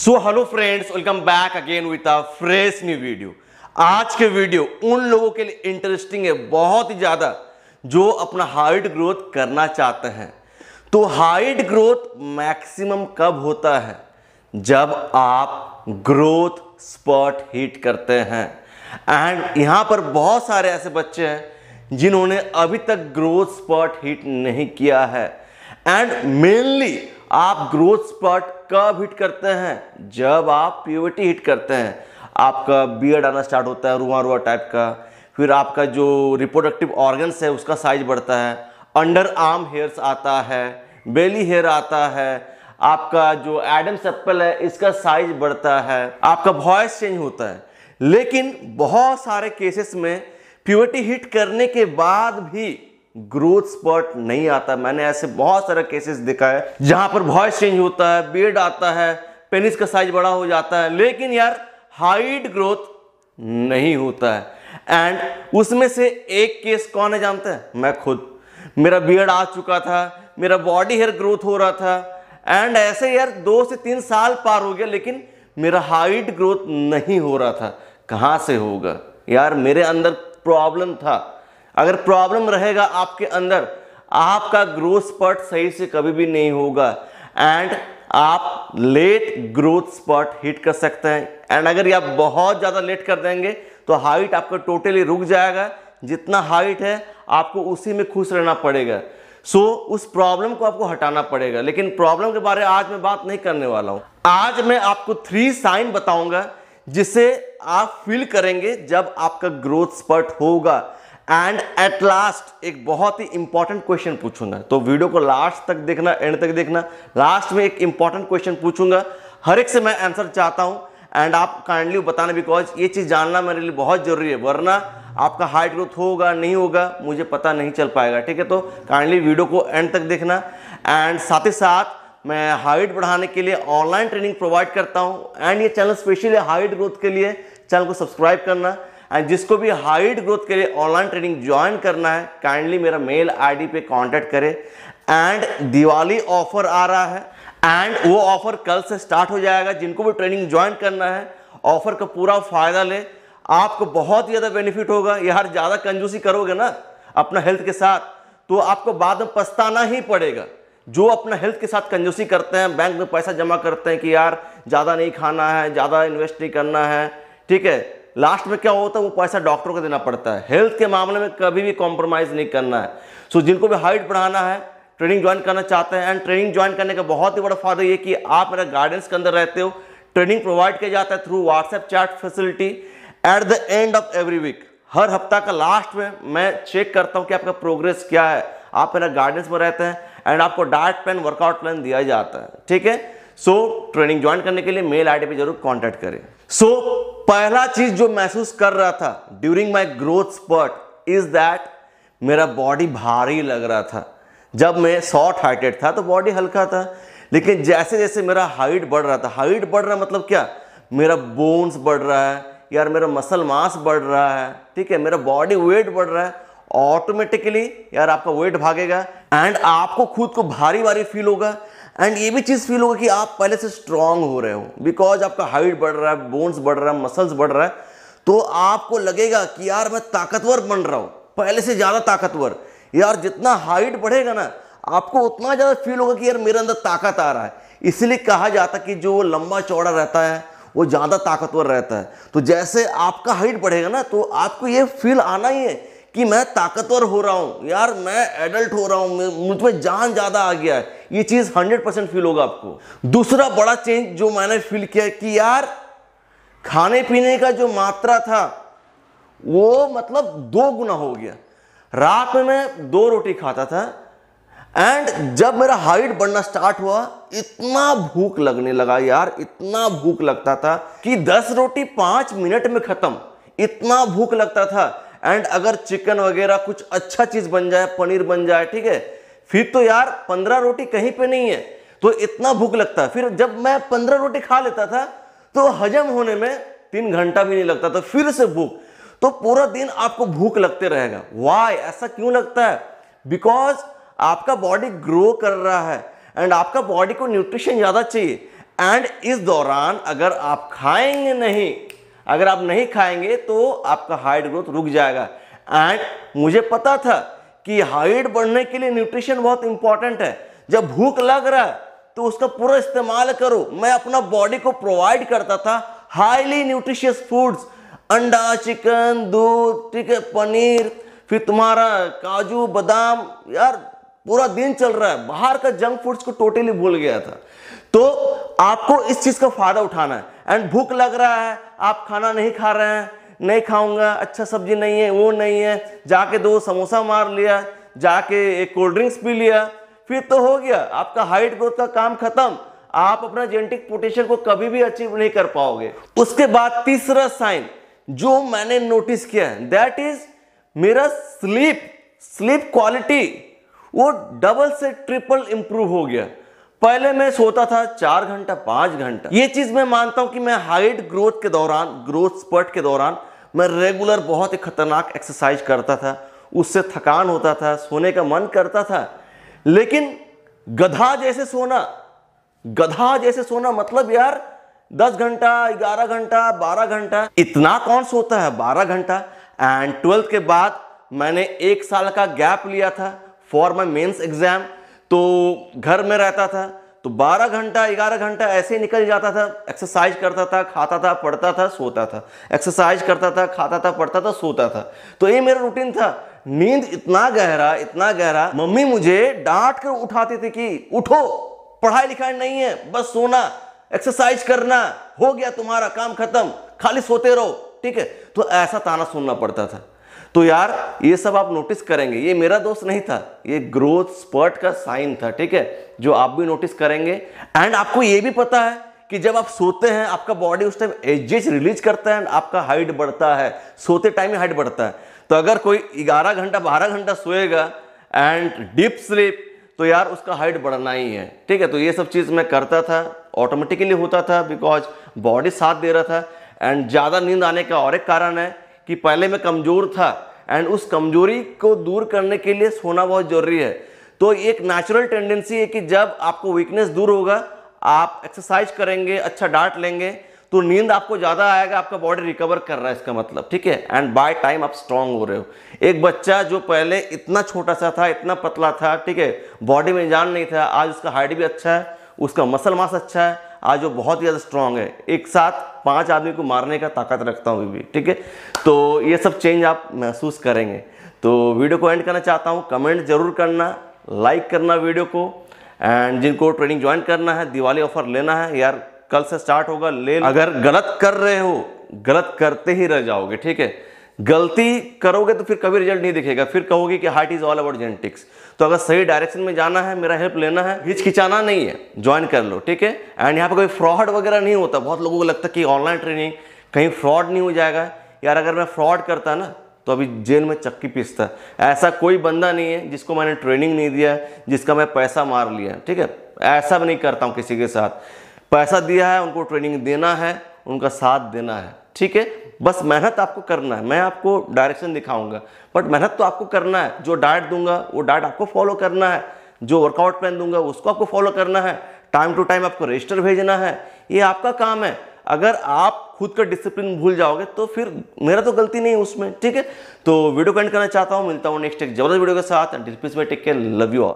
so hello friends welcome back again with a fresh new video आज के video उन लोगों के लिए इंटरेस्टिंग है बहुत ही ज़्यादा जो अपना हाइट ग्रोथ करना चाहते हैं तो हाइट ग्रोथ मैक्सिमम कब होता है जब आप ग्रोथ स्पॉट हिट करते हैं एंड यहाँ पर बहुत सारे ऐसे बच्चे हैं जिन्होंने अभी तक ग्रोथ स्पॉट हिट नहीं किया है एंड मेनली आप ग्रोथ स्पर्ट कब हिट करते हैं जब आप प्योरिटी हिट करते हैं आपका बियर्ड आना स्टार्ट होता है रुआ रुआ टाइप का फिर आपका जो रिप्रोडक्टिव ऑर्गन्स है उसका साइज बढ़ता है अंडर आर्म हेयर्स आता है बेली हेयर आता है आपका जो एडम सेप्पल है इसका साइज बढ़ता है आपका वॉयस चेंज होता है लेकिन बहुत सारे केसेस में प्योरिटी हिट करने के बाद भी ग्रोथ स्पर्ट नहीं आता मैंने ऐसे बहुत सारे केसेस देखा है जहां पर वॉइस चेंज होता है बेड आता है पेनिस का साइज बड़ा हो जाता है लेकिन यार हाइट ग्रोथ नहीं होता है एंड उसमें से एक केस कौन है जानते हैं मैं खुद मेरा बियर्ड आ चुका था मेरा बॉडी हेयर ग्रोथ हो रहा था एंड ऐसे यार दो से तीन साल पार हो गया लेकिन मेरा हाइट ग्रोथ नहीं हो रहा था कहाँ से होगा यार मेरे अंदर प्रॉब्लम था अगर प्रॉब्लम रहेगा आपके अंदर आपका ग्रोथ स्पर्ट सही से कभी भी नहीं होगा एंड आप लेट ग्रोथ स्पॉट हिट कर सकते हैं एंड अगर ये आप बहुत ज़्यादा लेट कर देंगे तो हाइट आपका टोटली रुक जाएगा जितना हाइट है आपको उसी में खुश रहना पड़ेगा सो so, उस प्रॉब्लम को आपको हटाना पड़ेगा लेकिन प्रॉब्लम के बारे में आज मैं बात नहीं करने वाला हूँ आज मैं आपको थ्री साइन बताऊंगा जिसे आप फील करेंगे जब आपका ग्रोथ स्पर्ट होगा एंड एट लास्ट एक बहुत ही इंपॉर्टेंट क्वेश्चन पूछूंगा तो वीडियो को लास्ट तक देखना एंड तक देखना लास्ट में एक इंपॉर्टेंट क्वेश्चन पूछूंगा हर एक से मैं आंसर चाहता हूं एंड आप काइंडली बताना बिकॉज ये चीज़ जानना मेरे लिए बहुत जरूरी है वरना आपका हाइट ग्रोथ होगा नहीं होगा मुझे पता नहीं चल पाएगा ठीक है तो काइंडली वीडियो को एंड तक देखना एंड साथ ही साथ मैं हाइट बढ़ाने के लिए ऑनलाइन ट्रेनिंग प्रोवाइड करता हूँ एंड ये चैनल स्पेशली हाइट ग्रोथ के लिए चैनल को सब्सक्राइब करना एंड जिसको भी हाइट ग्रोथ के लिए ऑनलाइन ट्रेनिंग ज्वाइन करना है काइंडली मेरा मेल आईडी पे कांटेक्ट करें एंड दिवाली ऑफर आ रहा है एंड वो ऑफर कल से स्टार्ट हो जाएगा जिनको भी ट्रेनिंग ज्वाइन करना है ऑफर का पूरा फायदा ले आपको बहुत ही ज़्यादा बेनिफिट होगा यार ज़्यादा कंजूसी करोगे ना अपना हेल्थ के साथ तो आपको बाद में पछताना ही पड़ेगा जो अपना हेल्थ के साथ कंजूसी करते हैं बैंक में पैसा जमा करते हैं कि यार ज़्यादा नहीं खाना है ज़्यादा इन्वेस्ट नहीं करना है ठीक है लास्ट में क्या होता है वो पैसा डॉक्टर को देना पड़ता है हेल्थ के मामले में कभी भी कॉम्प्रोमाइज़ नहीं करना है सो so, जिनको भी हाइट बढ़ाना है ट्रेनिंग ज्वाइन करना चाहते हैं एंड ट्रेनिंग ज्वाइन करने का बहुत ही बड़ा फायदा ये कि आप मेरा गाइडेंस के अंदर रहते हो ट्रेनिंग प्रोवाइड किया जाता है through WhatsApp chat facility at the end of every week हर हफ्ता का लास्ट में मैं चेक करता हूँ कि आपका प्रोग्रेस क्या है आप मेरा गाइडेंस में रहते हैं एंड आपको डाइट प्लान वर्कआउट प्लान दिया जाता है ठीक है सो ट्रेनिंग ज्वाइन करने के लिए मेल आईडी पे जरूर कांटेक्ट करें सो पहला चीज जो महसूस कर रहा था during my growth spurt is that मेरा बॉडी भारी लग रहा था जब मैं शॉर्ट हाइटेड था तो बॉडी हल्का था लेकिन जैसे जैसे मेरा हाइट बढ़ रहा था हाइट बढ़ रहा मतलब क्या मेरा बोन्स बढ़ रहा है यार मेरा मसल मास बढ़ रहा है ठीक है मेरा बॉडी वेट बढ़ रहा है ऑटोमेटिकली यार आपका वेट भागेगा एंड आपको खुद को भारी भारी फील होगा एंड ये भी चीज़ फील होगा कि आप पहले से स्ट्रांग हो रहे हो बिकॉज आपका हाइट बढ़ रहा है बोन्स बढ़ रहा है मसल्स बढ़ रहा है तो आपको लगेगा कि यार मैं ताकतवर बन रहा हूँ पहले से ज़्यादा ताकतवर यार जितना हाइट बढ़ेगा ना आपको उतना ज़्यादा फील होगा कि यार मेरे अंदर ताकत आ रहा है इसलिए कहा जाता कि जो लंबा चौड़ा रहता है वो ज़्यादा ताकतवर रहता है तो जैसे आपका हाइट बढ़ेगा ना तो आपको ये फील आना ही है कि मैं ताकतवर हो रहा हूँ यार मैं एडल्ट हो रहा हूँ मुझ में जान ज़्यादा आ गया है ये चीज़ हंड्रेड परसेंट फील होगा आपको दूसरा बड़ा चेंज जो मैंने फील किया कि यार खाने पीने का जो मात्रा था वो मतलब दो गुना हो गया रात में मैं दो रोटी खाता था एंड जब मेरा हाइट बढ़ना स्टार्ट हुआ इतना भूख लगने लगा यार इतना भूख लगता था कि दस रोटी पाँच मिनट में ख़त्म इतना भूख लगता था एंड अगर चिकन वगैरह कुछ अच्छा चीज़ बन जाए पनीर बन जाए ठीक है फिर तो यार पंद्रह रोटी कहीं पे नहीं है तो इतना भूख लगता है फिर जब मैं पंद्रह रोटी खा लेता था तो हजम होने में तीन घंटा भी नहीं लगता था फिर से भूख तो पूरा दिन आपको भूख लगते रहेगा वाई ऐसा क्यों लगता है बिकॉज आपका बॉडी ग्रो कर रहा है एंड आपका बॉडी को न्यूट्रिशन ज़्यादा चाहिए एंड इस दौरान अगर आप खाएंगे नहीं अगर आप नहीं खाएंगे तो आपका हाइट ग्रोथ रुक जाएगा एंड मुझे पता था कि हाइट बढ़ने के लिए न्यूट्रिशन बहुत इंपॉर्टेंट है जब भूख लग रहा है तो उसका पूरा इस्तेमाल करो मैं अपना बॉडी को प्रोवाइड करता था हाईली न्यूट्रिशियस फूड्स अंडा चिकन दूध ठीक है पनीर फिर तुम्हारा काजू बादाम यार पूरा दिन चल रहा है बाहर का जंक फूड्स को टोटली भूल गया था तो आपको इस चीज का फायदा उठाना है एंड भूख लग रहा है आप खाना नहीं खा रहे हैं नहीं खाऊंगा अच्छा सब्जी नहीं है वो नहीं है जाके दो समोसा मार लिया जाके एक कोल्ड ड्रिंक्स पी लिया फिर तो हो गया आपका हाइट ग्रोथ का काम खत्म आप अपना जेनेटिक पोटेंशियल को कभी भी अचीव नहीं कर पाओगे उसके बाद तीसरा साइन जो मैंने नोटिस किया है दैट इज मेरा स्लीप स्लीप क्वालिटी वो डबल से ट्रिपल इंप्रूव हो गया पहले मैं सोता था चार घंटा पांच घंटा ये चीज मैं मानता हूं कि मैं हाइट ग्रोथ के दौरान ग्रोथ स्पर्ट के दौरान मैं रेगुलर बहुत ही खतरनाक एक्सरसाइज करता था उससे थकान होता था सोने का मन करता था लेकिन गधा जैसे सोना गधा जैसे सोना मतलब यार दस घंटा ग्यारह घंटा बारह घंटा इतना कौन सोता है बारह घंटा एंड ट्वेल्थ के बाद मैंने एक साल का गैप लिया था फॉर माई मेन्स एग्जाम तो घर में रहता था तो 12 घंटा 11 घंटा ऐसे ही निकल जाता था एक्सरसाइज करता था खाता था पढ़ता था सोता था एक्सरसाइज करता था खाता था पढ़ता था सोता था तो ये मेरा रूटीन था नींद इतना गहरा इतना गहरा मम्मी मुझे डांट कर उठाते थे कि उठो पढ़ाई लिखाई नहीं है बस सोना एक्सरसाइज करना हो गया तुम्हारा काम खत्म खाली सोते रहो ठीक है तो ऐसा ताना सुनना पड़ता था तो यार ये सब आप नोटिस करेंगे ये मेरा दोस्त नहीं था ये ग्रोथ स्पर्ट का साइन था ठीक है जो आप भी नोटिस करेंगे एंड आपको ये भी पता है कि जब आप सोते हैं आपका बॉडी उस टाइम एजेस रिलीज करता है आपका हाइट बढ़ता है सोते टाइम ही हाइट बढ़ता है तो अगर कोई ग्यारह घंटा बारह घंटा सोएगा एंड डीप स्लीप तो यार उसका हाइट बढ़ना ही है ठीक है तो ये सब चीज़ मैं करता था ऑटोमेटिकली होता था बिकॉज बॉडी साथ दे रहा था एंड ज़्यादा नींद आने का और एक कारण है कि पहले मैं कमज़ोर था एंड उस कमज़ोरी को दूर करने के लिए सोना बहुत ज़रूरी है तो एक नेचुरल टेंडेंसी है कि जब आपको वीकनेस दूर होगा आप एक्सरसाइज करेंगे अच्छा डांट लेंगे तो नींद आपको ज़्यादा आएगा आपका बॉडी रिकवर कर रहा है इसका मतलब ठीक है एंड बाय टाइम आप स्ट्रांग हो रहे हो एक बच्चा जो पहले इतना छोटा सा था इतना पतला था ठीक है बॉडी में जान नहीं था आज उसका हाइट भी अच्छा है उसका मसल मास अच्छा है आज वो बहुत ही ज़्यादा स्ट्रांग है एक साथ पांच आदमी को मारने का ताकत रखता हूँ भी ठीक है तो ये सब चेंज आप महसूस करेंगे तो वीडियो को एंड करना चाहता हूँ कमेंट जरूर करना लाइक करना वीडियो को एंड जिनको ट्रेनिंग ज्वाइन करना है दिवाली ऑफर लेना है यार कल से स्टार्ट होगा ले अगर गलत कर रहे हो गलत करते ही रह जाओगे ठीक है गलती करोगे तो फिर कभी रिजल्ट नहीं दिखेगा फिर कहोगे कि heart is all about genetics तो अगर सही डायरेक्शन में जाना है मेरा हेल्प लेना है हिचकिचाना नहीं है ज्वाइन कर लो ठीक है एंड यहाँ पे कोई फ्रॉड वगैरह नहीं होता बहुत लोगों को लगता है कि ऑनलाइन ट्रेनिंग कहीं फ्रॉड नहीं हो जाएगा यार अगर मैं फ्रॉड करता ना तो अभी जेल में चक्की पीसता ऐसा कोई बंदा नहीं है जिसको मैंने ट्रेनिंग नहीं दिया जिसका मैं पैसा मार लिया ठीक है ऐसा भी नहीं करता हूँ किसी के साथ पैसा दिया है उनको ट्रेनिंग देना है उनका साथ देना है ठीक है बस मेहनत आपको करना है मैं आपको डायरेक्शन दिखाऊंगा बट मेहनत तो आपको करना है जो डाइट दूंगा वो डाइट आपको फॉलो करना है जो वर्कआउट प्लान दूंगा उसको आपको फॉलो करना है टाइम टू टाइम आपको रजिस्टर भेजना है ये आपका काम है अगर आप खुद का डिसिप्लिन भूल जाओगे तो फिर मेरा तो गलती नहीं है उसमें ठीक है तो वीडियो एंड करना चाहता हूँ मिलता हूँ नेक्स्ट एक जबरदस्त वीडियो के साथ डिस्प्लिस में take care love you all